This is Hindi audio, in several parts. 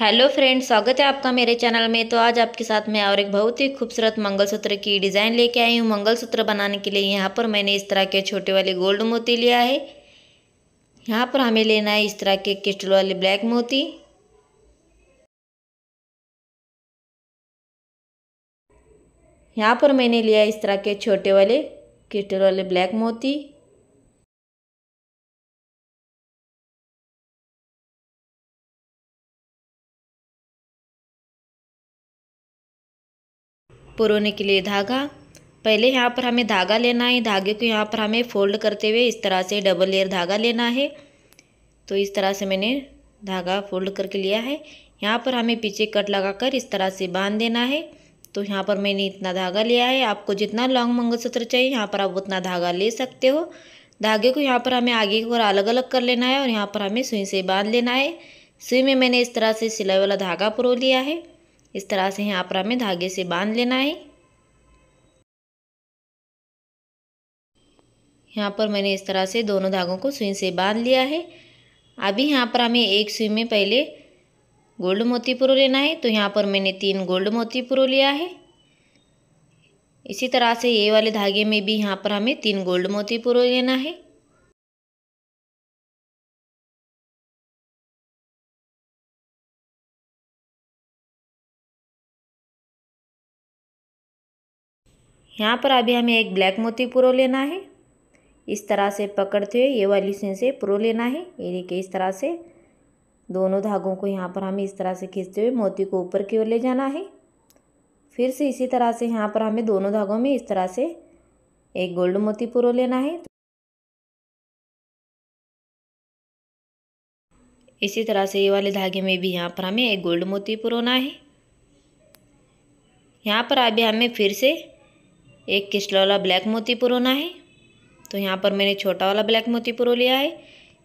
हेलो फ्रेंड्स स्वागत है आपका मेरे चैनल में तो आज आपके साथ मैं और एक बहुत ही खूबसूरत मंगलसूत्र की डिज़ाइन लेके आई हूँ मंगलसूत्र बनाने के लिए यहाँ पर मैंने इस तरह के छोटे वाले गोल्ड मोती लिया है यहाँ पर हमें लेना है इस तरह के क्रिस्टल वाले ब्लैक मोती यहाँ पर मैंने लिया इस तरह के छोटे वाले क्रिस्टल वाले ब्लैक मोती पुरोने के लिए धागा पहले यहाँ पर हमें धागा लेना है धागे को यहाँ पर हमें फोल्ड करते हुए इस तरह से डबल लेयर धागा लेना है तो इस तरह से मैंने धागा फोल्ड करके लिया है यहाँ पर हमें पीछे कट लगाकर इस तरह से बांध देना है तो यहाँ पर मैंने इतना धागा लिया है आपको जितना लॉन्ग मंगलसूत्र चाहिए यहाँ पर आप उतना धागा ले सकते हो धागे को यहाँ पर हमें आगे की ओर अलग अलग कर लेना है और यहाँ पर हमें सुई से बांध लेना है सुई में मैंने इस तरह से सिलाई वाला धागा परो लिया है इस तरह से आपरा में धागे से बांध लेना है यहाँ पर मैंने इस तरह से दोनों धागों को सुई से बांध लिया है अभी यहाँ पर हमें एक सुई में पहले गोल्ड मोती पुरो लेना है तो यहाँ पर मैंने तीन गोल्ड मोती पुरो लिया है इसी तरह से ये वाले धागे में भी यहाँ पर हमें तीन गोल्ड मोती पुरो लेना है यहाँ पर अभी हमें एक ब्लैक मोती पुरो लेना है इस तरह से पकड़ते हुए ये वाली सुई से पुरो लेना है ये देखिए इस तरह से दोनों धागों को यहाँ पर हमें इस तरह से खींचते हुए मोती को ऊपर की ओर ले जाना है फिर से इसी तरह से यहाँ पर हमें दोनों धागों में इस तरह से एक गोल्ड मोती पुरो लेना है इसी तरह से ये वाले धागे में भी यहाँ पर हमें एक गोल्ड मोती पुरोना है यहाँ पर अभी हमें फिर से एक किसला वाला ब्लैक मोती पुरोना है तो यहाँ पर मैंने छोटा वाला ब्लैक मोती पुरो लिया है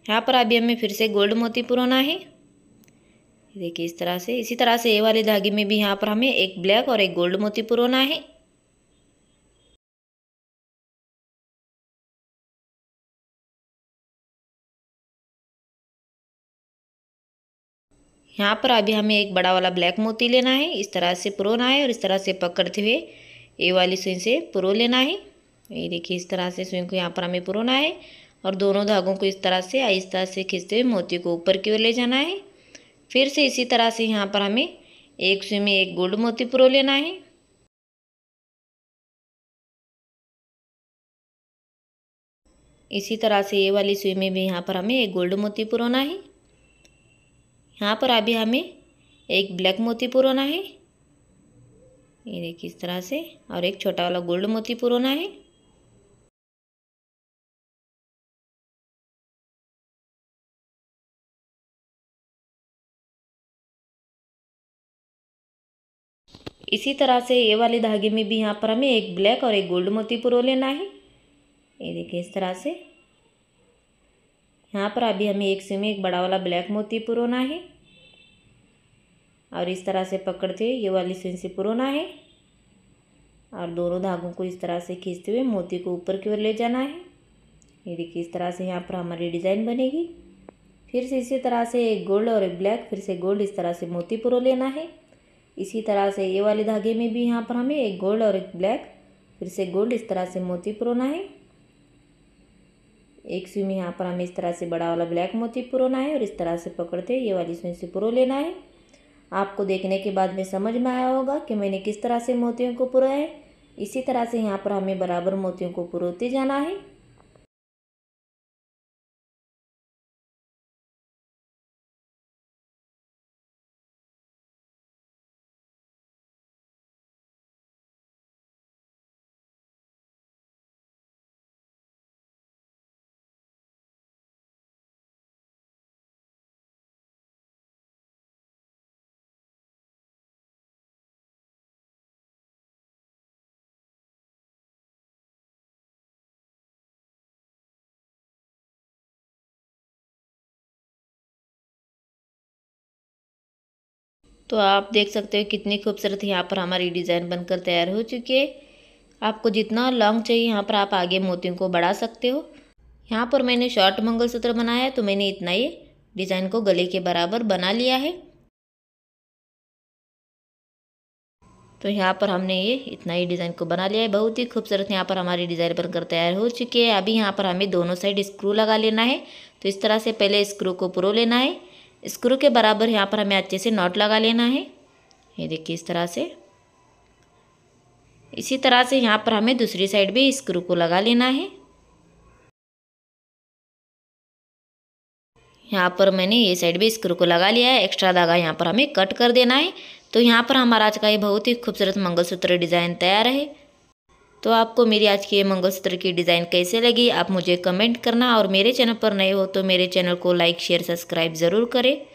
यहाँ पर अभी हमें फिर से गोल्ड मोती पुरोना है देखिए इस तरह से इसी तरह से ये वाले धागे में भी यहाँ पर हमें एक ब्लैक और एक गोल्ड मोती पुरोना है यहाँ पर अभी हमें एक बड़ा वाला ब्लैक मोती लेना है इस तरह से पुरोना है और इस तरह से पकड़ते हुए ए वाली सुई से पुरो लेना है ये देखिए इस तरह से सुई को यहाँ पर हमें पुरोना है और दोनों धागों को इस तरह से आहिस्ता से खींचते हुए मोती को ऊपर की ओर ले जाना है फिर से इसी तरह से यहाँ पर हमें एक सुई में एक गोल्ड मोती पुरो लेना है इसी तरह से ये वाली सुई में भी यहाँ पर हमें एक गोल्ड मोती पुरोना है यहाँ पर अभी हमें एक ब्लैक मोती पुरोना है ये देखिए इस तरह से और एक छोटा वाला गोल्ड मोती पुरोना है इसी तरह से ये वाले धागे में भी यहाँ पर हमें एक ब्लैक और एक गोल्ड मोती पुरो लेना है ये देखिए इस तरह से यहाँ पर अभी हमें एक से में एक बड़ा वाला ब्लैक मोती पुरोना है और इस तरह से पकड़ते हुए ये वाली सुई से पुरोना है और दोनों धागों को इस तरह से खींचते हुए मोती को ऊपर की ओर ले जाना है ये देखिए इस तरह से यहाँ पर हमारी डिज़ाइन बनेगी फिर से इसी तरह से एक गोल्ड और एक ब्लैक फिर से गोल्ड इस तरह से मोती पुरो लेना है इसी तरह से ये वाले धागे में भी यहाँ पर हमें एक गोल्ड और एक ब्लैक फिर से गोल्ड इस तरह से मोती पुरोना है एक सुई में यहाँ पर हमें इस तरह से बड़ा वाला ब्लैक मोती पुरोना है और इस तरह से पकड़ते ये वाली सुई से पुरो लेना है आपको देखने के बाद में समझ में आया होगा कि मैंने किस तरह से मोतियों को पुराया है इसी तरह से यहाँ पर हमें बराबर मोतियों को पुरोते जाना है तो आप देख सकते हो कितनी खूबसूरत यहाँ पर हमारी डिज़ाइन बनकर तैयार हो चुकी है आपको जितना लॉन्ग चाहिए यहाँ पर आप आगे मोतियों को बढ़ा सकते हो यहाँ पर मैंने शॉर्ट मंगलसूत्र बनाया है तो मैंने इतना ही डिज़ाइन को गले के बराबर बना लिया है तो यहाँ पर हमने ये इतना ही डिज़ाइन को बना लिया है बहुत ही खूबसूरत यहाँ पर हमारी डिज़ाइन बनकर तैयार हो चुकी है अभी यहाँ पर हमें दोनों साइड स्क्रू लगा लेना है तो इस तरह से पहले स्क्रू को पुरो लेना है स्क्रू के बराबर यहाँ पर हमें अच्छे से नॉट लगा लेना है ये देखिए इस तरह से इसी तरह से यहाँ पर हमें दूसरी साइड भी स्क्रू को लगा लेना है यहाँ पर मैंने ये साइड भी स्क्रू को लगा लिया है एक्स्ट्रा धागा यहाँ पर हमें कट कर देना है तो यहाँ पर हमारा आज का ये बहुत ही खूबसूरत मंगलसूत्र डिज़ाइन तैयार है तो आपको मेरी आज की ये मंगलसूत्र की डिज़ाइन कैसे लगी आप मुझे कमेंट करना और मेरे चैनल पर नए हो तो मेरे चैनल को लाइक शेयर सब्सक्राइब ज़रूर करें